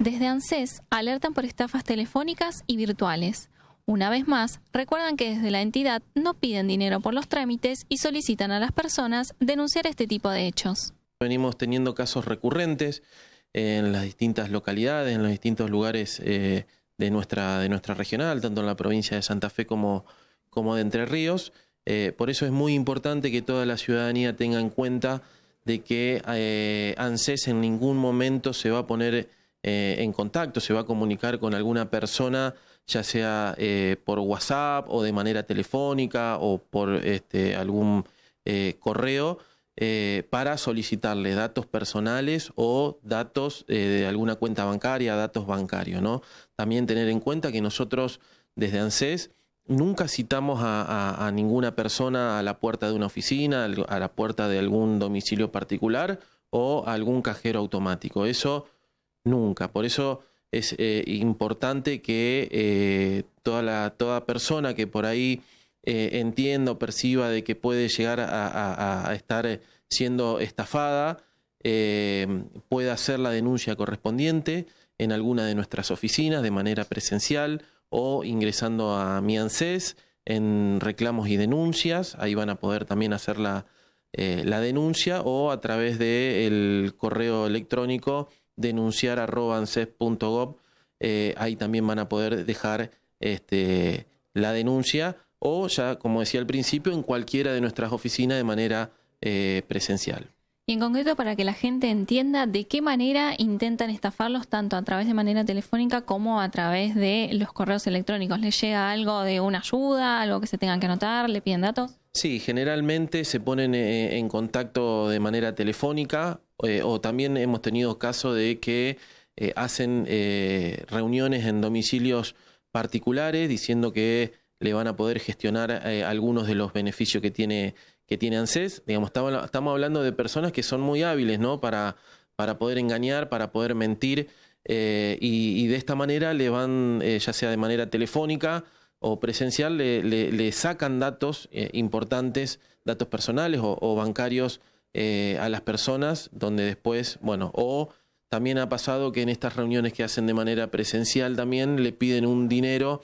Desde ANSES alertan por estafas telefónicas y virtuales. Una vez más, recuerdan que desde la entidad no piden dinero por los trámites y solicitan a las personas denunciar este tipo de hechos. Venimos teniendo casos recurrentes en las distintas localidades, en los distintos lugares eh, de, nuestra, de nuestra regional, tanto en la provincia de Santa Fe como, como de Entre Ríos. Eh, por eso es muy importante que toda la ciudadanía tenga en cuenta de que eh, ANSES en ningún momento se va a poner eh, en contacto, se va a comunicar con alguna persona, ya sea eh, por WhatsApp o de manera telefónica o por este, algún eh, correo, para solicitarle datos personales o datos de alguna cuenta bancaria, datos bancarios. ¿no? También tener en cuenta que nosotros desde ANSES nunca citamos a, ninguna persona a la puerta de una oficina, a la puerta de algún domicilio particular o a algún cajero automático. Eso nunca. Por eso es eh, importante que eh, toda, persona que por ahí eh, entienda o perciba de que puede llegar a, estar siendo estafada, pueda hacer la denuncia correspondiente en alguna de nuestras oficinas de manera presencial o ingresando a mi en reclamos y denuncias. Ahí van a poder también hacer la, denuncia o a través del correo electrónico denunciar a eh, ahí también van a poder dejar este, la denuncia o ya, como decía al principio, en cualquiera de nuestras oficinas de manera eh, presencial y en concreto para que la gente entienda de qué manera intentan estafarlos tanto a través de manera telefónica como a través de los correos electrónicos. ¿Les llega algo de una ayuda, algo que se tengan que anotar? ¿Le piden datos? Sí, generalmente se ponen eh, en contacto de manera telefónica eh, o también hemos tenido caso de que eh, hacen reuniones en domicilios particulares diciendo que le van a poder gestionar eh, algunos de los beneficios que tiene, que tiene ANSES. Digamos, estamos, hablando de personas que son muy hábiles ¿no? para, para poder engañar, para poder mentir, eh, y, de esta manera le van, eh, ya sea de manera telefónica o presencial, le, sacan datos importantes, datos personales o bancarios a las personas, donde después, bueno, o... También ha pasado que en estas reuniones que hacen de manera presencial también le piden un dinero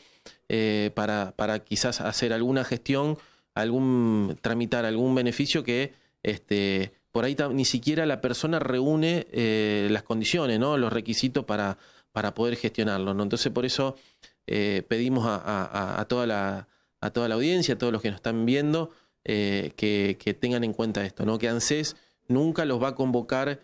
eh, para, para, quizás hacer alguna gestión, algún tramitar algún beneficio que este, por ahí ni siquiera la persona reúne eh, las condiciones, ¿no? los requisitos para, para poder gestionarlo. ¿no? Entonces por eso eh, pedimos a, toda la, a toda la audiencia, a todos los que nos están viendo, que, tengan en cuenta esto, ¿no? que ANSES nunca los va a convocar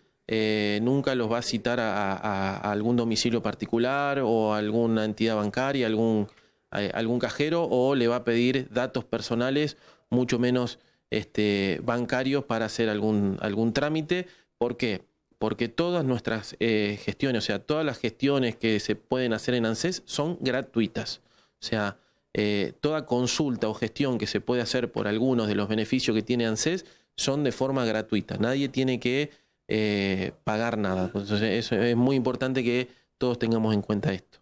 nunca los va a citar a, a, algún domicilio particular o a alguna entidad bancaria, algún eh, algún cajero o le va a pedir datos personales, mucho menos este, bancarios, para hacer algún, algún trámite. ¿Por qué? Porque todas nuestras eh, gestiones, o sea, todas las gestiones que se pueden hacer en ANSES son gratuitas. O sea, eh, toda consulta o gestión que se puede hacer por algunos de los beneficios que tiene ANSES son de forma gratuita. Nadie tiene que pagar nada. Entonces, eso es muy importante que todos tengamos en cuenta esto.